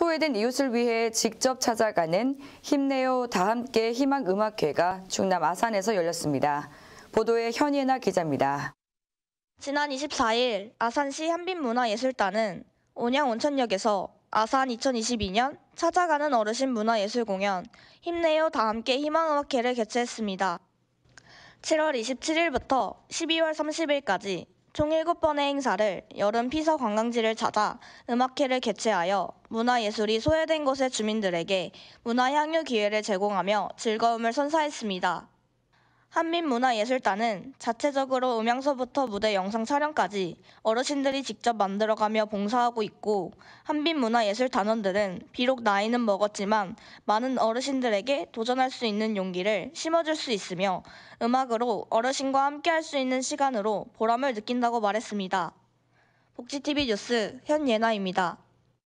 소외된 이웃을 위해 직접 찾아가는 힘내요 다함께 희망음악회가 충남 아산에서 열렸습니다. 보도에 현예나 기자입니다. 지난 24일 아산시 한빛문화예술단은 온양 온천역에서 아산 2022년 찾아가는 어르신 문화예술 공연 힘내요 다함께 희망음악회를 개최했습니다. 7월 27일부터 12월 30일까지 총 7번의 행사를 여름 피서 관광지를 찾아 음악회를 개최하여 문화예술이 소외된 곳의 주민들에게 문화향유 기회를 제공하며 즐거움을 선사했습니다. 한민문화예술단은 자체적으로 음향서부터 무대 영상 촬영까지 어르신들이 직접 만들어가며 봉사하고 있고 한민문화예술단원들은 비록 나이는 먹었지만 많은 어르신들에게 도전할 수 있는 용기를 심어줄 수 있으며 음악으로 어르신과 함께할 수 있는 시간으로 보람을 느낀다고 말했습니다. 복지TV 뉴스 현예나입니다.